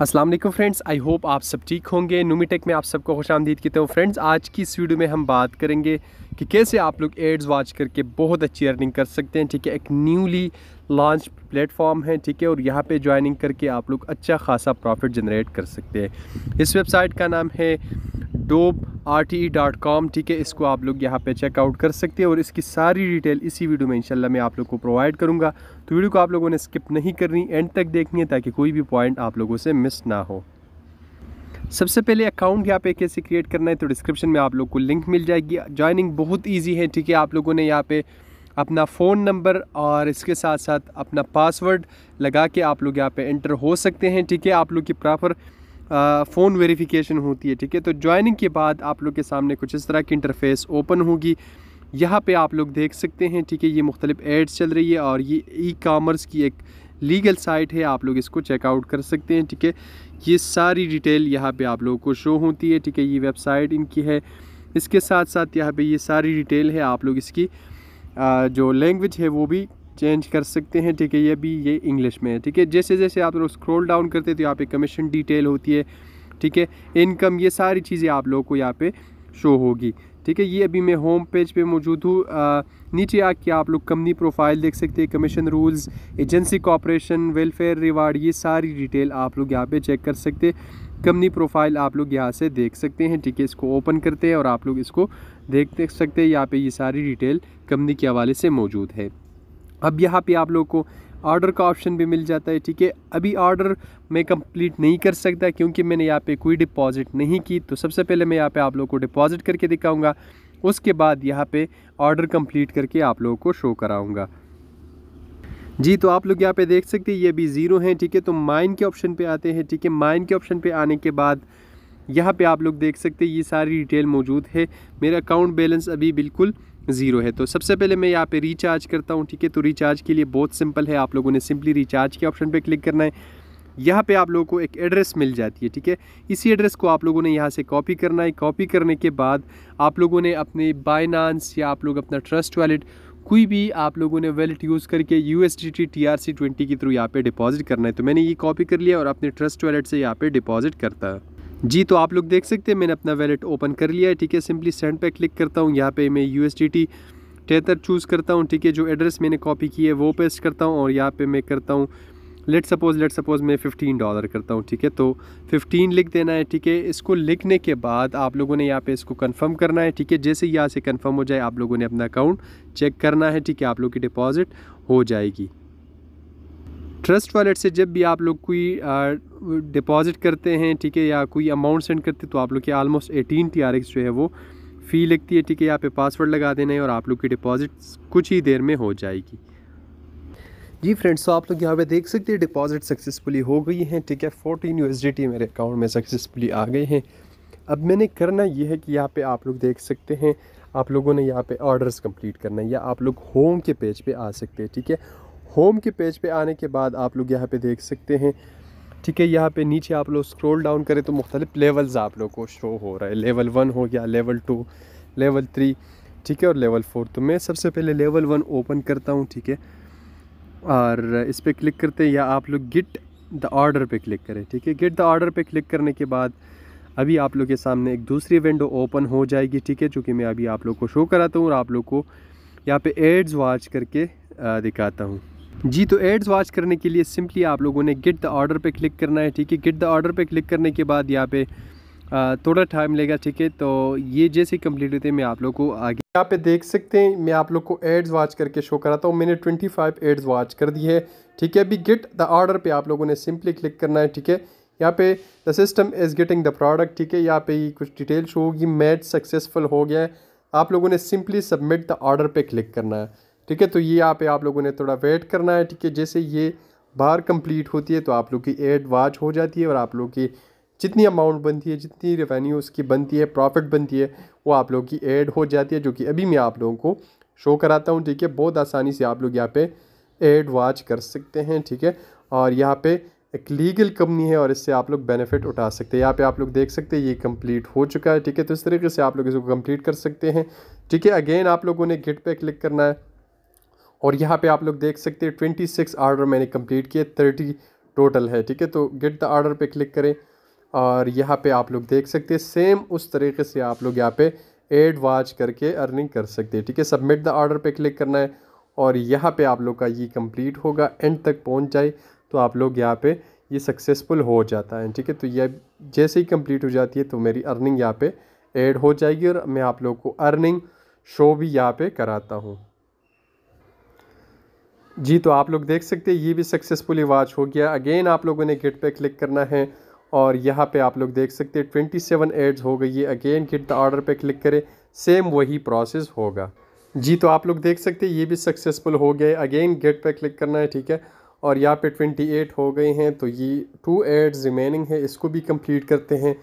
Aslam friends I hope आप सब ठीक होंगे नूमीटेक में आप सबको खुश आमदीद की तो फ्रेंड्स आज की इस वीडियो में हम बात करेंगे कि कैसे आप लोग एड्स वॉच करके बहुत अच्छी अर्निंग कर सकते हैं ठीक है एक न्यूली लॉन्च प्लेटफॉर्म है ठीक है और यहाँ पे ज्वाइनिंग करके आप लोग अच्छा खासा प्रॉफिट जनरेट कर सकते हैं इस वेबसाइट का नाम है dob R T E dot com ठीक है इसको आप लोग यहाँ पे चेकआउट कर सकते हैं और इसकी सारी डिटेल इसी वीडियो में इंशाल्लाह मैं आप लोग को प्रोवाइड करूँगा तो वीडियो को आप लोगों ने स्किप नहीं करनी एंड तक देखनी है ताकि कोई भी पॉइंट आप लोगों से मिस ना हो सबसे पहले अकाउंट यहाँ पे कैसे क्रिएट करना है तो डिस्क्रिप्शन में आप लोग को लिंक मिल जाएगी ज्वाइनिंग बहुत ईजी है ठीक है आप लोगों ने यहाँ पर अपना फ़ोन नंबर और इसके साथ साथ अपना पासवर्ड लगा के आप लोग यहाँ पर एंटर हो सकते हैं ठीक है आप लोग की प्रॉपर फ़ोन वेरिफिकेशन होती है ठीक है तो ज्वाइनिंग के बाद आप लोग के सामने कुछ इस तरह की इंटरफेस ओपन होगी यहाँ पे आप लोग देख सकते हैं ठीक है ये मुख्तलिफ एड्स चल रही है और ये ई कामर्स की एक लीगल साइट है आप लोग इसको चेकआउट कर सकते हैं ठीक है ये सारी डिटेल यहाँ पे आप लोगों को शो होती है ठीक है ये वेबसाइट इनकी है इसके साथ साथ यहाँ पे ये सारी डिटेल है आप लोग इसकी जो लैंग्वेज है वो भी चेंज कर सकते हैं ठीक है ये भी ये इंग्लिश में है ठीक है जैसे जैसे आप लोग स्क्रॉल डाउन करते हैं तो यहाँ पे कमीशन डिटेल होती है ठीक है इनकम ये सारी चीज़ें आप लोगों को यहाँ पे शो होगी ठीक है ये अभी मैं होम पेज पे मौजूद हूँ नीचे आके आप लोग कंपनी प्रोफाइल देख सकते हैं commission rules agency cooperation welfare reward ये सारी डिटेल आप लोग यहाँ पर चेक कर सकते कंपनी प्रोफाइल आप लोग यहाँ से देख सकते हैं ठीक है इसको ओपन करते हैं और आप लोग इसको देख देख सकते हैं यहाँ पर ये सारी डिटेल कंपनी के हवाले से मौजूद है अब यहाँ पे आप लोगों को ऑर्डर का ऑप्शन भी मिल जाता है ठीक है अभी ऑर्डर मैं कंप्लीट नहीं कर सकता क्योंकि मैंने यहाँ पे कोई डिपॉजिट नहीं की तो सबसे पहले मैं यहाँ पे आप लोग को डिपॉजिट करके दिखाऊंगा उसके बाद यहाँ पे ऑर्डर कंप्लीट करके आप लोगों को शो कराऊंगा जी तो आप लोग यहाँ पे देख सकते हैं ये भी ज़ीरो हैं ठीक है तो माइन के ऑप्शन पर आते हैं ठीक है माइन के ऑप्शन पर आने के बाद यहाँ पर आप लोग देख सकते हैं ये सारी डिटेल मौजूद है मेरा अकाउंट बैलेंस अभी बिल्कुल ज़ीरो है तो सबसे पहले मैं यहाँ पे रिचार्ज करता हूँ ठीक है तो रिचार्ज के लिए बहुत सिंपल है आप लोगों ने सिंपली रिचार्ज के ऑप्शन पे क्लिक करना है यहाँ पे आप लोगों को एक एड्रेस मिल जाती है ठीक है इसी एड्रेस को आप लोगों ने यहाँ से कॉपी करना है कॉपी करने के बाद आप लोगों ने अपने बाइनांस या आप लोग अपना ट्रस्ट वैलेट कोई भी आप लोगों ने वैलेट यूज़ करके U S D T T R C twenty के थ्रू यहाँ पर डिपॉजिट करना है तो मैंने ये कॉपी कर लिया और अपने ट्रस्ट वैलेट से यहाँ पर डिपॉजिट करता है जी तो आप लोग देख सकते हैं मैंने अपना वैलेट ओपन कर लिया है ठीक है सिंपली सेंड पे क्लिक करता हूँ यहाँ पे मैं यू एस टेथर चूज़ करता हूँ ठीक है जो एड्रेस मैंने कॉपी की है वो पेस्ट करता हूँ और यहाँ पे मैं करता हूँ लेट सपोज़ लेट सपोज़ मैं फ़िफ्टीन डॉलर करता हूँ ठीक है तो फिफ्टीन लिख देना है ठीक है इसको लिखने के बाद आप लोगों ने यहाँ पे इसको कंफर्म करना है ठीक है जैसे यहाँ से कंफर्म हो जाए आप लोगों ने अपना अकाउंट चेक करना है ठीक है आप लोग की डिपॉज़िट हो जाएगी ट्रस्ट वॉलेट से जब भी आप लोग कोई डिपॉजिट करते हैं ठीक है या कोई अमाउंट सेंड करते हैं तो आप लोग के आलमोस्ट एटीन टी जो है वो फ़ी लगती है ठीक है यहाँ पे पासवर्ड लगा देना है और आप लोग की डिपॉजिट कुछ ही देर में हो जाएगी जी फ्रेंड्स तो आप लोग यहाँ पे देख सकते हैं डिपॉजिट सक्सेसफुली हो गई है ठीक है फोर्टीन यू मेरे अकाउंट में सक्सेसफुली आ गए हैं अब मैंने करना यह है कि यहाँ पर आप लोग देख सकते हैं आप लोगों ने यहाँ पे ऑर्डर्स कंप्लीट करना है या आप लोग होम के पेज पे आ सकते हैं ठीक है होम के पेज पे आने के बाद आप लोग यहाँ पे देख सकते हैं ठीक है यहाँ पे नीचे आप लोग स्क्रॉल डाउन करें तो मुख्तलिफ लेवल्स आप लोग को शो हो रहा है लेवल वन हो गया लेवल टू लेवल थ्री ठीक है और लेवल फोर तो मैं सबसे पहले लेवल वन ओपन करता हूँ ठीक है और इस पर क्लिक करते हैं या आप लोग गिट द ऑर्डर पे क्लिक करें ठीक है गिट द ऑर्डर पे क्लिक करने के बाद अभी आप लोग के सामने एक दूसरी विंडो ओपन हो जाएगी ठीक है चूँकि मैं अभी आप लोग को शो कराता हूँ और आप लोग को यहाँ पे एड्स वॉच करके दिखाता हूँ जी तो एड्स वॉच करने के लिए सिंपली आप लोगों ने गिट द ऑर्डर पे क्लिक करना है ठीक है गिट द ऑर्डर पे क्लिक करने के बाद यहाँ पे थोड़ा टाइम लेगा ठीक है तो ये जैसे कंप्लीट होते हैं मैं आप लोग को आगे यहाँ पे देख सकते हैं मैं आप लोग को एड्स वॉच करके शो कराता हूँ मैंने 25 एड्स वॉच कर दी है ठीक है अभी गिट द ऑर्डर पर आप लोगों ने सिंपली क्लिक करना है ठीक है यहाँ पे the system is getting the product ठीक है यहाँ पे कुछ डिटेल शो होगी मैच सक्सेसफुल हो गया है आप लोगों ने सिंपली सबमिट द ऑर्डर पर क्लिक करना है ठीक है तो ये यहाँ पे आप लोगों ने थोड़ा वेट करना है ठीक है जैसे ये बाहर कंप्लीट होती है तो आप लोग की एड वाच हो जाती है और आप लोग की जितनी अमाउंट बनती है जितनी रेवेन्यू उसकी बनती है प्रॉफिट बनती है वो आप लोग की एड हो जाती है जो कि अभी मैं आप लोगों को शो कराता हूँ ठीक है बहुत आसानी से आप लोग यहाँ पर एड वाच कर सकते हैं ठीक है और यहाँ पर एक लीगल कंपनी है और इससे आप लोग बेनिफिट उठा सकते हैं यहाँ पे आप लोग देख सकते हैं ये कंप्लीट हो चुका है ठीक है तो इस तरीके से आप लोग इसको कंप्लीट कर सकते हैं ठीक है अगेन आप लोगों ने गिट पे क्लिक करना है और यहाँ पे आप लोग देख सकते हैं ट्वेंटी सिक्स आर्डर मैंने कंप्लीट किए थर्टी टोटल है ठीक है तो गेट द आर्डर पे क्लिक करें और यहाँ पे आप लोग देख सकते हैं सेम उस तरीके से आप लोग यहाँ पे एड वाच करके अर्निंग कर सकते हैं ठीक है सबमिट द आर्डर पे क्लिक करना है और यहाँ पे आप लोग का ये कंप्लीट होगा एंड तक पहुँच जाए तो आप लोग यहाँ पर ये सक्सेसफुल हो जाता है ठीक है तो यह जैसे ही कम्प्लीट हो जाती है तो मेरी अर्निंग यहाँ पर ऐड हो जाएगी और मैं आप लोग को अर्निंग शो भी यहाँ पर कराता हूँ जी तो आप लोग देख सकते हैं ये भी सक्सेसफुली वॉच हो गया अगेन आप लोगों ने गिट पे क्लिक करना है और यहाँ पे आप लोग देख सकते हैं ट्वेंटी सेवन एड्स हो गई है अगेन गिट द ऑर्डर पे क्लिक करें सेम वही प्रोसेस होगा जी तो आप लोग देख सकते हैं ये भी सक्सेसफुल हो गए अगेन गेट पे क्लिक करना है ठीक है और यहाँ पे एट हो गए हैं तो ये टू एड्स रिमेनिंग है इसको भी कंप्लीट करते हैं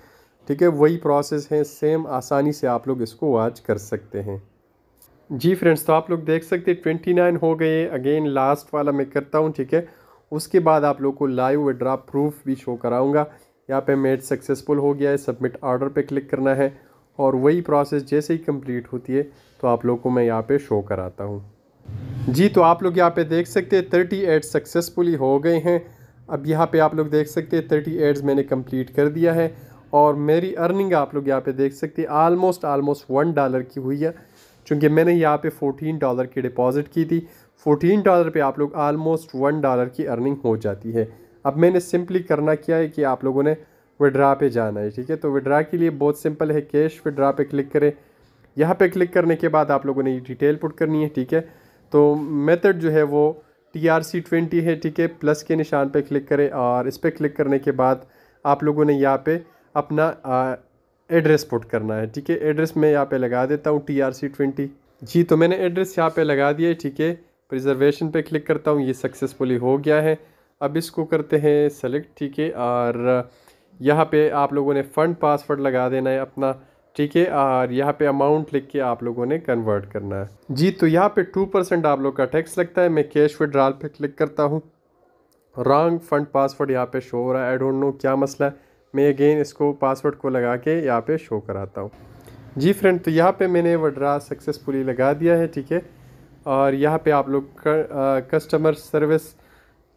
ठीक है वही प्रोसेस है सेम आसानी से आप लोग इसको वॉच कर सकते हैं जी फ्रेंड्स तो आप लोग देख सकते हैं ट्वेंटी नाइन हो गए अगेन लास्ट वाला मैं करता हूँ ठीक है उसके बाद आप लोग को लाइव विड्रा प्रूफ भी शो कराऊँगा यहाँ पे मेड सक्सेसफुल हो गया है सबमिट ऑर्डर पे क्लिक करना है और वही प्रोसेस जैसे ही कंप्लीट होती है तो आप लोग को मैं यहाँ पे शो कराता हूँ जी तो आप लोग यहाँ पर देख सकते थर्टी एड्स सक्सेसफुली हो गए हैं अब यहाँ पर आप लोग देख सकते थर्टी एड्स मैंने कम्प्लीट कर दिया है और मेरी अर्निंग आप लोग यहाँ पर देख सकते आलमोस्ट आलमोस्ट वन डॉलर की हुई है चूँकि मैंने यहाँ पे 14 डॉलर की डिपॉज़िट की थी 14 डॉलर पे आप लोग आलमोस्ट वन डॉलर की अर्निंग हो जाती है अब मैंने सिंपली करना क्या है कि आप लोगों ने विड्रा पे जाना है ठीक है तो विड्रा के लिए बहुत सिंपल है कैश विड्रा पे क्लिक करें यहाँ पे क्लिक करने के बाद आप लोगों ने ये डिटेल पुट करनी है ठीक है तो मेथड जो है वो टी आर सी ट्वेंटी है ठीक है प्लस के निशान पे क्लिक करें और इस पर क्लिक करने के बाद आप लोगों ने यहाँ पे अपना एड्रेस पुट करना है ठीक है एड्रेस मैं यहाँ पे लगा देता हूँ टी आर सी ट्वेंटी जी तो मैंने एड्रेस यहाँ पे लगा दिया है ठीक है प्रिजर्वेशन पे क्लिक करता हूँ ये सक्सेसफुली हो गया है अब इसको करते हैं सेलेक्ट ठीक है और यहाँ पे आप लोगों ने फ़ंड पासवर्ड लगा देना है अपना ठीक है और यहाँ पे अमाउंट लिख के आप लोगों ने कन्वर्ट करना है जी तो यहाँ पे टू परसेंट आप लोग का टैक्स लगता है मैं कैश विड्रॉल पे क्लिक करता हूँ रॉन्ग फ़ंड पासवर्ड यहाँ पे शो हो रहा है आई डोंट नो क्या मसला है मैं अगेन इसको पासवर्ड को लगा के यहाँ पे शो कराता हूँ जी फ्रेंड तो यहाँ पे मैंने वड्रा सक्सेसफुली लगा दिया है ठीक है और यहाँ पे आप लोग कस्टमर सर्विस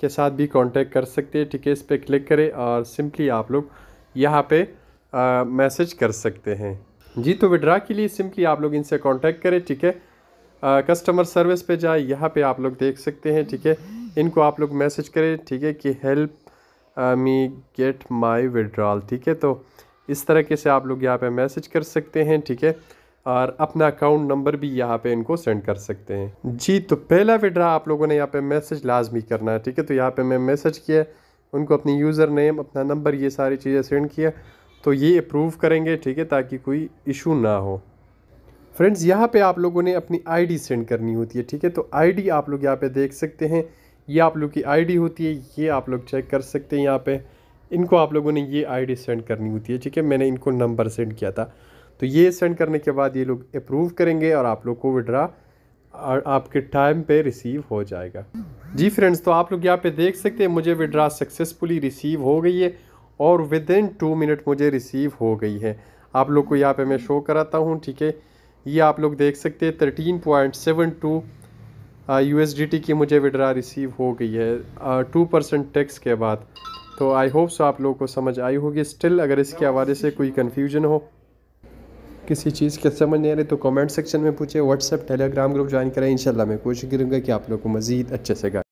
के साथ भी कांटेक्ट कर सकते हैं ठीक है इस पर क्लिक करें और सिंपली आप लोग यहाँ पे मैसेज कर सकते हैं जी तो विड्रा के लिए सिंपली आप लोग इनसे कॉन्टैक्ट करें ठीक है कस्टमर सर्विस पर जाए यहाँ पर आप लोग देख सकते हैं ठीक है इनको आप लोग मैसेज करें ठीक है कि help me get my withdrawal ठीक है तो इस तरीके से आप लोग यहाँ पे मैसेज कर सकते हैं ठीक है और अपना अकाउंट नंबर भी यहाँ पे इनको सेंड कर सकते हैं जी तो पहला विड्रा आप लोगों ने यहाँ पे मैसेज लाजमी करना है ठीक है तो यहाँ पे मैं मैसेज किया उनको अपनी यूज़र नेम अपना नंबर ये सारी चीज़ें सेंड किया तो ये अप्रूव करेंगे ठीक है ताकि कोई इशू ना हो फ्रेंड्स यहाँ पे आप लोगों ने अपनी आईडी सेंड करनी होती है ठीक है तो आईडी आप लोग यहाँ पे देख सकते हैं ये आप लोग की आईडी होती है ये आप लोग चेक कर सकते हैं यहाँ पे इनको आप लोगों ने ये आईडी सेंड करनी होती है ठीक है मैंने इनको नंबर सेंड किया था तो ये सेंड करने के बाद ये लोग अप्रूव करेंगे और आप लोग को विड्रा आपके टाइम पे रिसीव हो जाएगा जी फ्रेंड्स तो आप लोग यहाँ पे देख सकते हैं मुझे विड्रा सक्सेसफुली रिसीव हो गई है और विद इन टू मिनट मुझे रिसीव हो गई है आप लोग को यहाँ पे मैं शो कराता हूँ ठीक है ये आप लोग देख सकते हैं thirteen point seven two U S D T की मुझे विड्रा रिसीव हो गई है टू परसेंट टैक्स के बाद तो आई होप सो आप लोगों को समझ आई होगी स्टिल अगर इसके हवाले से कोई कन्फ्यूजन हो किसी चीज़ के समझ नहीं आ रही तो कमेंट सेक्शन में पूछे व्हाट्सएप टेलीग्राम ग्रुप ज्वाइन करें इंशाल्लाह मैं कोशिश करूँगा कि आप लोग को मज़ीद अच्छे से गाइड